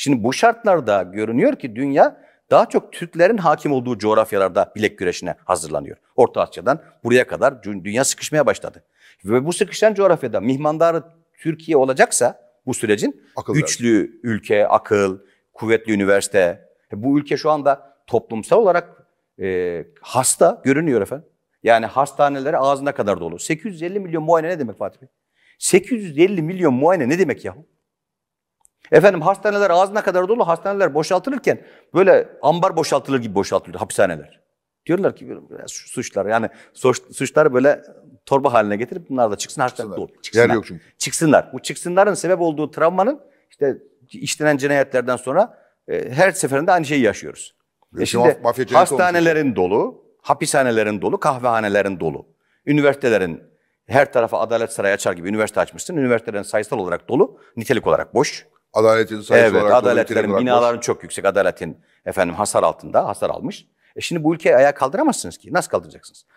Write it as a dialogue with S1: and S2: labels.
S1: Şimdi bu şartlarda görünüyor ki dünya daha çok Türklerin hakim olduğu coğrafyalarda bilek güreşine hazırlanıyor. Orta Asya'dan buraya kadar dünya sıkışmaya başladı. Ve bu sıkışan coğrafyada mihmandarı Türkiye olacaksa bu sürecin akıl güçlü dersi. ülke, akıl, kuvvetli üniversite. E, bu ülke şu anda toplumsal olarak e, hasta görünüyor efendim. Yani hastaneleri ağzına kadar dolu. 850 milyon muayene ne demek Fatih Bey? 850 milyon muayene ne demek yahu? Efendim hastaneler ağzına kadar dolu, hastaneler boşaltılırken böyle ambar boşaltılır gibi boşaltılır hapishaneler. Diyorlar ki suçlar yani suç, suçlar böyle torba haline getirip bunlar da çıksın hastanede dolu. Çıksınlar. Yer yok çünkü. Çıksınlar. Bu çıksınların sebep olduğu travmanın işte işlenen cinayetlerden sonra e, her seferinde aynı şeyi yaşıyoruz. E şimdi hastanelerin dolu, hapishanelerin dolu, kahvehanelerin dolu. Üniversitelerin her tarafa Adalet Sarayı açar gibi üniversite açmışsın. Üniversitelerin sayısal olarak dolu, nitelik olarak boş. Adaletin sayısı evet, olarak adaletlerin, binaların çok yüksek. Adaletin efendim hasar altında, hasar almış. E şimdi bu ülkeyi ayağa kaldıramazsınız ki. Nasıl kaldıracaksınız?